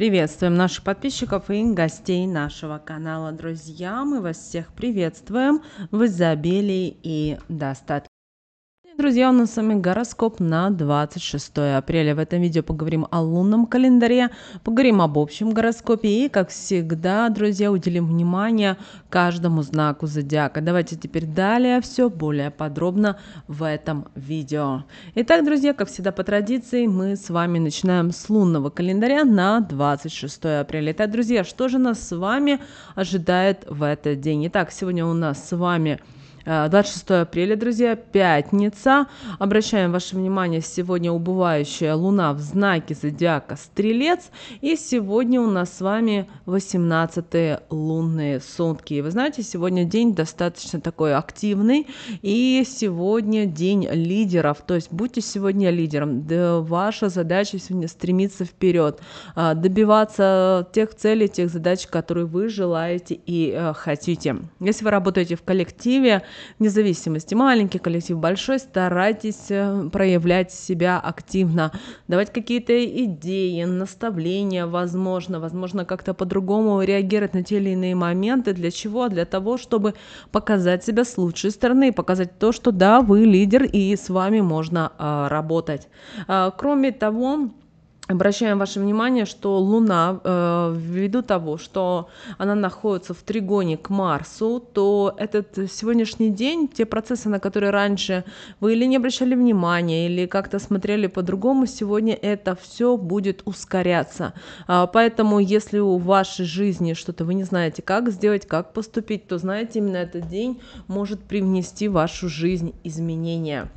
Приветствуем наших подписчиков и гостей нашего канала. Друзья, мы вас всех приветствуем в изобилии и достатке. Друзья, у нас с вами гороскоп на 26 апреля. В этом видео поговорим о лунном календаре, поговорим об общем гороскопе и, как всегда, друзья, уделим внимание каждому знаку зодиака. Давайте теперь далее все более подробно в этом видео. Итак, друзья, как всегда по традиции, мы с вами начинаем с лунного календаря на 26 апреля. Итак, друзья, что же нас с вами ожидает в этот день? Итак, сегодня у нас с вами... 26 э, апреля, друзья, пятница. Обращаем ваше внимание, сегодня убывающая луна в знаке зодиака Стрелец. И сегодня у нас с вами 18 лунные сутки. И вы знаете, сегодня день достаточно такой активный. И сегодня день лидеров. То есть будьте сегодня лидером. Да, ваша задача сегодня стремиться вперед, э, добиваться тех целей, тех задач, которые вы желаете и э, хотите. Если вы работаете в коллективе, вне зависимости, маленький коллектив, большой, старайтесь э, проявлять себя активно, давать какие-то идеи, наставления, возможно, возможно, как-то по-другому реагировать на те или иные моменты. Для чего? Для того, чтобы показать себя с лучшей стороны, показать то, что да, вы лидер и с вами можно а, работать. А, кроме того, Обращаем ваше внимание, что Луна, э, ввиду того, что она находится в тригоне к Марсу, то этот сегодняшний день, те процессы, на которые раньше вы или не обращали внимания, или как-то смотрели по-другому, сегодня это все будет ускоряться. А, поэтому, если у вашей жизни что-то вы не знаете, как сделать, как поступить, то знаете, именно этот день может привнести в вашу жизнь изменения.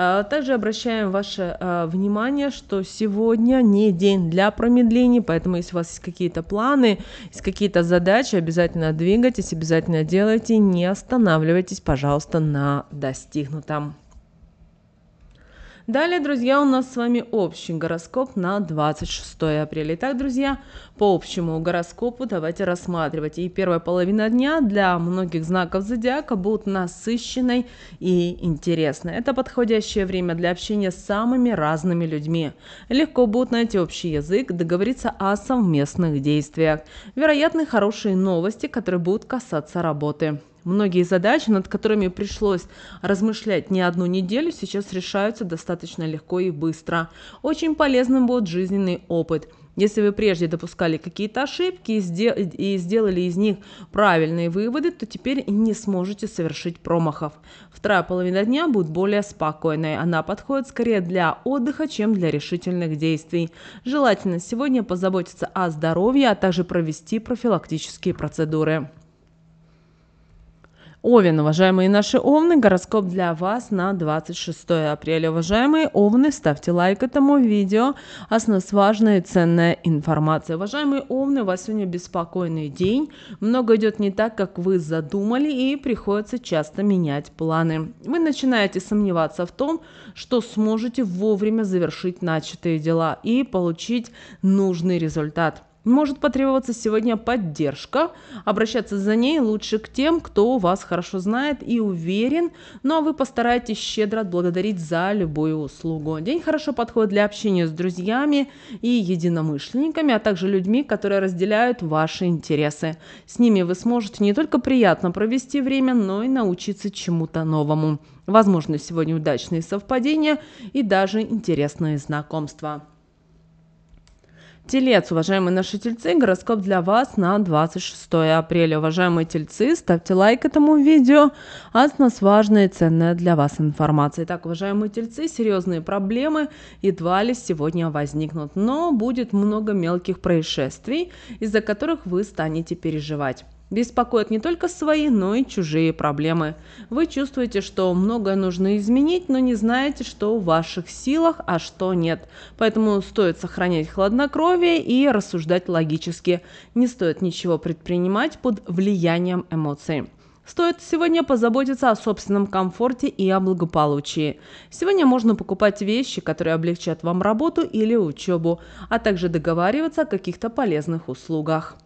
А, также обращаем ваше а, внимание, что сегодня не день для промедлений, поэтому если у вас есть какие-то планы, есть какие-то задачи, обязательно двигайтесь, обязательно делайте, не останавливайтесь, пожалуйста, на достигнутом. Далее, друзья, у нас с вами общий гороскоп на 26 апреля. Итак, друзья, по общему гороскопу давайте рассматривать. И первая половина дня для многих знаков зодиака будет насыщенной и интересной. Это подходящее время для общения с самыми разными людьми. Легко будет найти общий язык, договориться о совместных действиях. Вероятны хорошие новости, которые будут касаться работы. Многие задачи, над которыми пришлось размышлять не одну неделю, сейчас решаются достаточно легко и быстро. Очень полезным будет жизненный опыт. Если вы прежде допускали какие-то ошибки и сделали из них правильные выводы, то теперь не сможете совершить промахов. Вторая половина дня будет более спокойной. Она подходит скорее для отдыха, чем для решительных действий. Желательно сегодня позаботиться о здоровье, а также провести профилактические процедуры. Овен, уважаемые наши овны, гороскоп для вас на 26 апреля. Уважаемые овны, ставьте лайк этому видео, а с нас важная и ценная информация. Уважаемые овны, у вас сегодня беспокойный день, много идет не так, как вы задумали, и приходится часто менять планы. Вы начинаете сомневаться в том, что сможете вовремя завершить начатые дела и получить нужный результат. Может потребоваться сегодня поддержка. Обращаться за ней лучше к тем, кто вас хорошо знает и уверен, ну а вы постарайтесь щедро отблагодарить за любую услугу. День хорошо подходит для общения с друзьями и единомышленниками, а также людьми, которые разделяют ваши интересы. С ними вы сможете не только приятно провести время, но и научиться чему-то новому. Возможно, сегодня удачные совпадения и даже интересные знакомства. Телец, уважаемые наши тельцы, гороскоп для вас на 26 апреля. Уважаемые тельцы, ставьте лайк этому видео, а с нас важная и ценная для вас информация. Итак, уважаемые тельцы, серьезные проблемы едва ли сегодня возникнут, но будет много мелких происшествий, из-за которых вы станете переживать. Беспокоят не только свои, но и чужие проблемы. Вы чувствуете, что многое нужно изменить, но не знаете, что в ваших силах, а что нет. Поэтому стоит сохранять хладнокровие и рассуждать логически. Не стоит ничего предпринимать под влиянием эмоций. Стоит сегодня позаботиться о собственном комфорте и о благополучии. Сегодня можно покупать вещи, которые облегчат вам работу или учебу, а также договариваться о каких-то полезных услугах.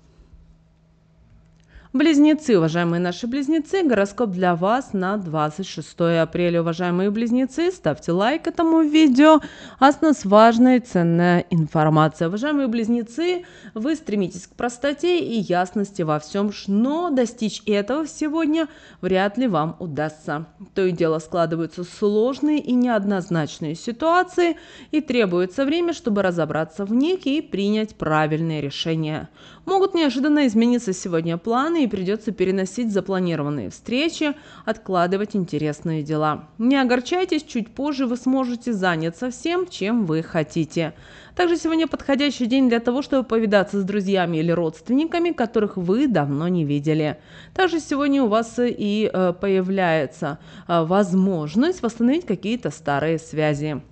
Близнецы, уважаемые наши близнецы, гороскоп для вас на 26 апреля. Уважаемые близнецы, ставьте лайк этому видео, а с нас важная и ценная информация. Уважаемые близнецы, вы стремитесь к простоте и ясности во всем, но достичь этого сегодня вряд ли вам удастся. То и дело складываются сложные и неоднозначные ситуации, и требуется время, чтобы разобраться в них и принять правильные решения. Могут неожиданно измениться сегодня планы и придется переносить запланированные встречи, откладывать интересные дела. Не огорчайтесь, чуть позже вы сможете заняться всем, чем вы хотите. Также сегодня подходящий день для того, чтобы повидаться с друзьями или родственниками, которых вы давно не видели. Также сегодня у вас и э, появляется э, возможность восстановить какие-то старые связи.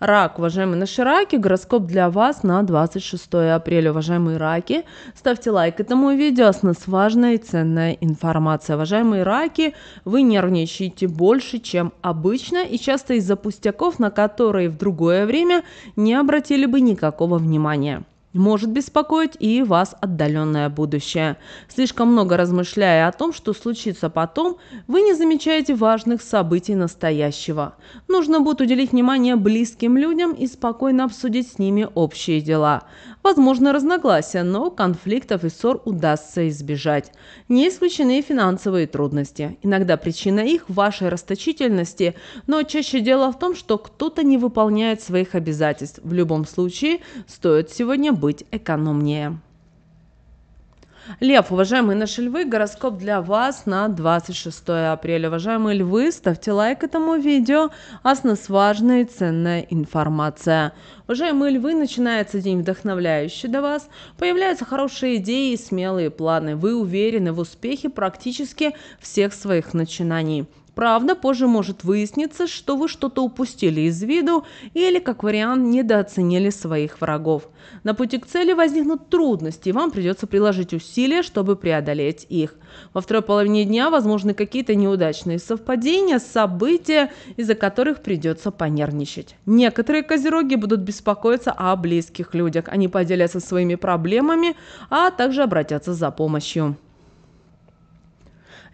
Рак, уважаемые наши раки, гороскоп для вас на 26 апреля. Уважаемые раки, ставьте лайк этому видео, с нас важная и ценная информация. Уважаемые раки, вы нервничаете больше, чем обычно, и часто из-за пустяков, на которые в другое время не обратили бы никакого внимания. Может беспокоить и вас отдаленное будущее. Слишком много размышляя о том, что случится потом, вы не замечаете важных событий настоящего. Нужно будет уделить внимание близким людям и спокойно обсудить с ними общие дела. Возможно разногласия, но конфликтов и ссор удастся избежать. Не исключены финансовые трудности. Иногда причина их в вашей расточительности, но чаще дело в том, что кто-то не выполняет своих обязательств. В любом случае, стоит сегодня быть экономнее. Лев, уважаемые наши львы, гороскоп для вас на 26 апреля. Уважаемые львы, ставьте лайк этому видео, а с нас важная и ценная информация. Уважаемые львы, начинается день вдохновляющий для вас. Появляются хорошие идеи и смелые планы. Вы уверены в успехе практически всех своих начинаний. Правда, позже может выясниться, что вы что-то упустили из виду или, как вариант, недооценили своих врагов. На пути к цели возникнут трудности, и вам придется приложить усилия, чтобы преодолеть их. Во второй половине дня возможны какие-то неудачные совпадения, события, из-за которых придется понервничать. Некоторые козероги будут беспокоиться о близких людях. Они поделятся своими проблемами, а также обратятся за помощью.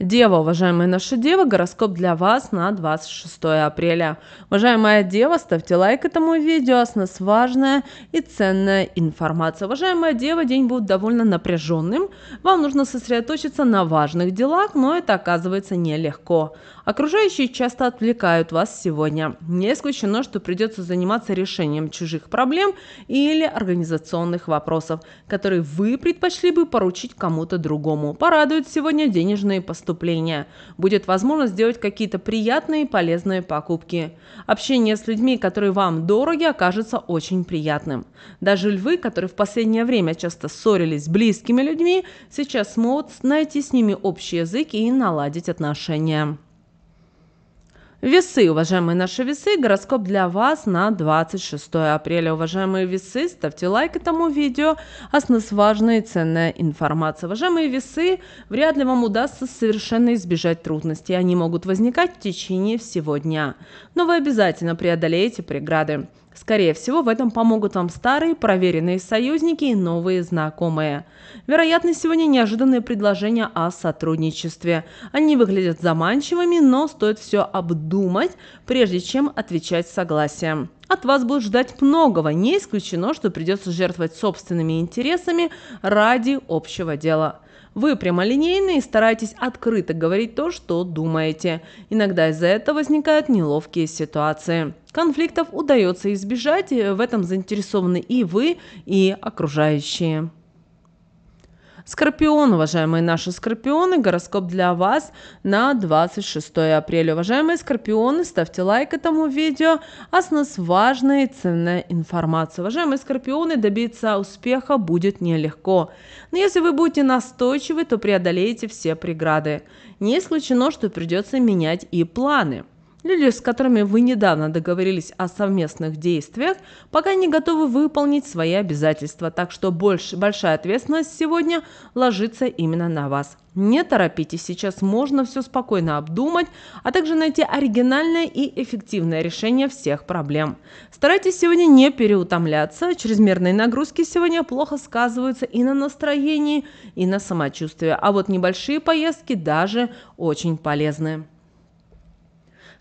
Дева, уважаемые наши девы, гороскоп для вас на 26 апреля. Уважаемая дева, ставьте лайк этому видео, а с нас важная и ценная информация. Уважаемая дева, день будет довольно напряженным. Вам нужно сосредоточиться на важных делах, но это оказывается нелегко. Окружающие часто отвлекают вас сегодня. Не исключено, что придется заниматься решением чужих проблем или организационных вопросов, которые вы предпочли бы поручить кому-то другому. Порадуют сегодня денежные поступления наступления. Будет возможность сделать какие-то приятные и полезные покупки. Общение с людьми, которые вам дороги, окажется очень приятным. Даже львы, которые в последнее время часто ссорились с близкими людьми, сейчас смогут найти с ними общий язык и наладить отношения. Весы, уважаемые наши весы, гороскоп для вас на 26 апреля. Уважаемые весы, ставьте лайк этому видео, а с нас важная и ценная информация. Уважаемые весы, вряд ли вам удастся совершенно избежать трудностей, они могут возникать в течение всего дня. Но вы обязательно преодолеете преграды. Скорее всего, в этом помогут вам старые, проверенные союзники и новые знакомые. Вероятно, сегодня неожиданные предложения о сотрудничестве. Они выглядят заманчивыми, но стоит все обдумать, прежде чем отвечать согласием. От вас будут ждать многого, не исключено, что придется жертвовать собственными интересами ради общего дела. Вы прямолинейны и стараетесь открыто говорить то, что думаете. Иногда из-за этого возникают неловкие ситуации. Конфликтов удается избежать, э, в этом заинтересованы и вы, и окружающие. Скорпион, уважаемые наши скорпионы, гороскоп для вас на 26 апреля. Уважаемые скорпионы, ставьте лайк этому видео, а с нас важная и ценная информация. Уважаемые скорпионы, добиться успеха будет нелегко, но если вы будете настойчивы, то преодолеете все преграды. Не исключено, что придется менять и планы – Люди, с которыми вы недавно договорились о совместных действиях, пока не готовы выполнить свои обязательства, так что больш, большая ответственность сегодня ложится именно на вас. Не торопитесь, сейчас можно все спокойно обдумать, а также найти оригинальное и эффективное решение всех проблем. Старайтесь сегодня не переутомляться, чрезмерные нагрузки сегодня плохо сказываются и на настроении, и на самочувствии, а вот небольшие поездки даже очень полезны.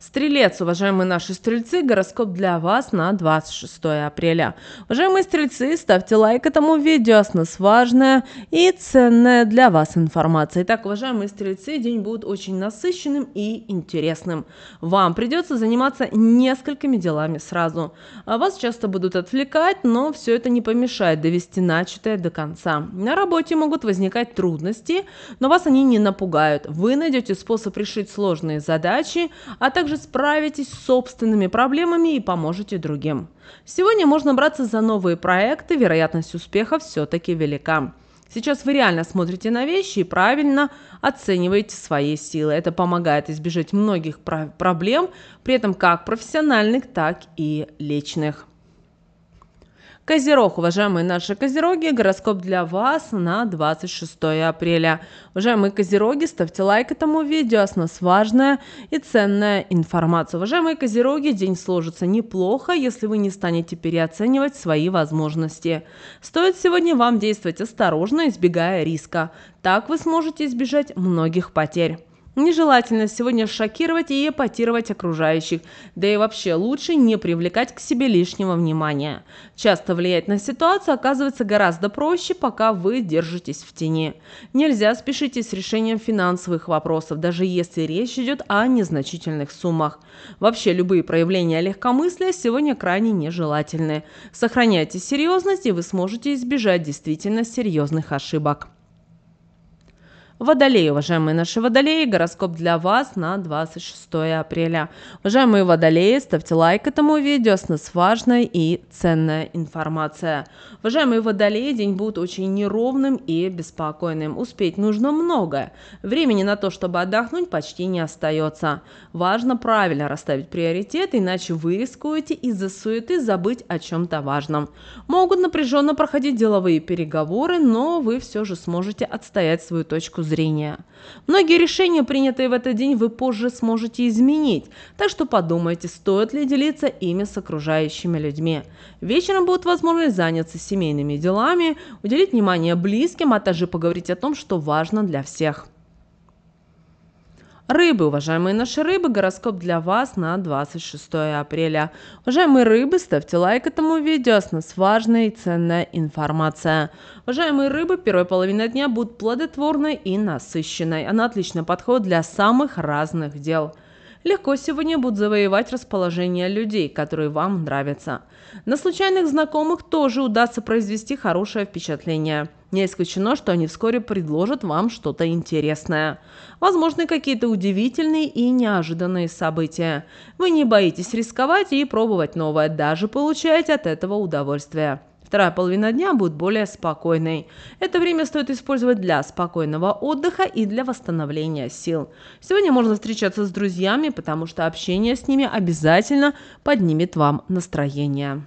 Стрелец, уважаемые наши стрельцы, гороскоп для вас на 26 апреля. Уважаемые стрельцы, ставьте лайк этому видео, с нас важная и ценная для вас информация. Итак, уважаемые стрельцы, день будет очень насыщенным и интересным. Вам придется заниматься несколькими делами сразу. А вас часто будут отвлекать, но все это не помешает довести начатое до конца. На работе могут возникать трудности, но вас они не напугают. Вы найдете способ решить сложные задачи, а также также справитесь с собственными проблемами и поможете другим. Сегодня можно браться за новые проекты, вероятность успеха все-таки велика. Сейчас вы реально смотрите на вещи и правильно оцениваете свои силы. Это помогает избежать многих проблем, при этом как профессиональных, так и личных. Козерог, уважаемые наши козероги, гороскоп для вас на 26 апреля. Уважаемые козероги, ставьте лайк этому видео, с нас важная и ценная информация. Уважаемые козероги, день сложится неплохо, если вы не станете переоценивать свои возможности. Стоит сегодня вам действовать осторожно, избегая риска. Так вы сможете избежать многих потерь. Нежелательно сегодня шокировать и эпатировать окружающих, да и вообще лучше не привлекать к себе лишнего внимания. Часто влиять на ситуацию оказывается гораздо проще, пока вы держитесь в тени. Нельзя спешить с решением финансовых вопросов, даже если речь идет о незначительных суммах. Вообще любые проявления легкомыслия сегодня крайне нежелательны. Сохраняйте серьезность, и вы сможете избежать действительно серьезных ошибок. Водолеи, уважаемые наши водолеи, гороскоп для вас на 26 апреля. Уважаемые водолеи, ставьте лайк этому видео, с нас важная и ценная информация. Уважаемые водолеи, день будет очень неровным и беспокойным. Успеть нужно многое. Времени на то, чтобы отдохнуть, почти не остается. Важно правильно расставить приоритеты, иначе вы рискуете из-за суеты забыть о чем-то важном. Могут напряженно проходить деловые переговоры, но вы все же сможете отстоять свою точку зрения зрения. Многие решения, принятые в этот день, вы позже сможете изменить, так что подумайте, стоит ли делиться ими с окружающими людьми. Вечером будет возможность заняться семейными делами, уделить внимание близким, а также поговорить о том, что важно для всех. Рыбы, уважаемые наши рыбы, гороскоп для вас на 26 апреля. Уважаемые рыбы, ставьте лайк этому видео, с нас важная и ценная информация. Уважаемые рыбы, первая половина дня будет плодотворной и насыщенной. Она отлично подходит для самых разных дел легко сегодня будут завоевать расположение людей, которые вам нравятся. На случайных знакомых тоже удастся произвести хорошее впечатление. Не исключено, что они вскоре предложат вам что-то интересное. Возможны какие-то удивительные и неожиданные события. Вы не боитесь рисковать и пробовать новое, даже получаете от этого удовольствие. Вторая половина дня будет более спокойной. Это время стоит использовать для спокойного отдыха и для восстановления сил. Сегодня можно встречаться с друзьями, потому что общение с ними обязательно поднимет вам настроение.